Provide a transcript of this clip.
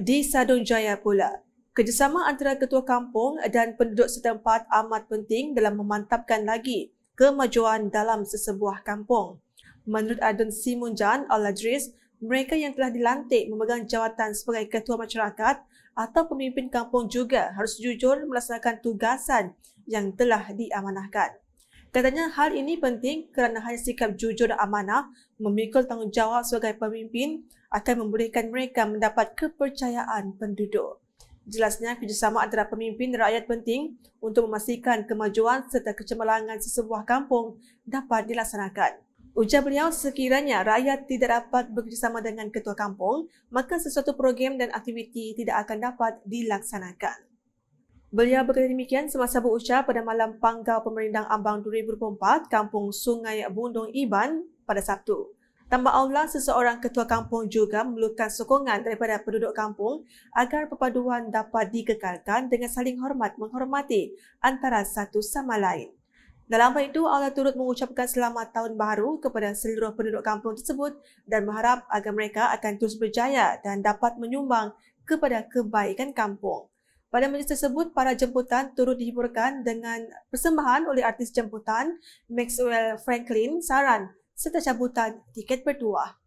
di Sadong Jaya pula. Kerjasama antara ketua kampung dan penduduk setempat amat penting dalam memantapkan lagi kemajuan dalam sesebuah kampung. Menurut Adun Simunjan Aladris, mereka yang telah dilantik memegang jawatan sebagai ketua masyarakat atau pemimpin kampung juga harus jujur melaksanakan tugasan yang telah diamanahkan. Katanya hal ini penting kerana hanya sikap jujur dan amanah memikul tanggungjawab sebagai pemimpin akan memberikan mereka mendapat kepercayaan penduduk. Jelasnya kerjasama antara pemimpin dan rakyat penting untuk memastikan kemajuan serta kecemerlangan sesebuah kampung dapat dilaksanakan. Ujar beliau sekiranya rakyat tidak dapat bekerjasama dengan ketua kampung, maka sesuatu program dan aktiviti tidak akan dapat dilaksanakan. Beliau berkata demikian semasa berucap pada malam Panggau Pemerintah Ambang 2004, Kampung Sungai Bundung Iban pada Sabtu. Tambah Allah, seseorang ketua kampung juga memerlukan sokongan daripada penduduk kampung agar perpaduan dapat dikekalkan dengan saling hormat menghormati antara satu sama lain. Dalam hal itu, Allah turut mengucapkan selamat tahun baru kepada seluruh penduduk kampung tersebut dan berharap agar mereka akan terus berjaya dan dapat menyumbang kepada kebaikan kampung. Pada majlis tersebut, para jemputan turut dihiburkan dengan persembahan oleh artis jemputan Maxwell Franklin Saran serta cabutan tiket berdua.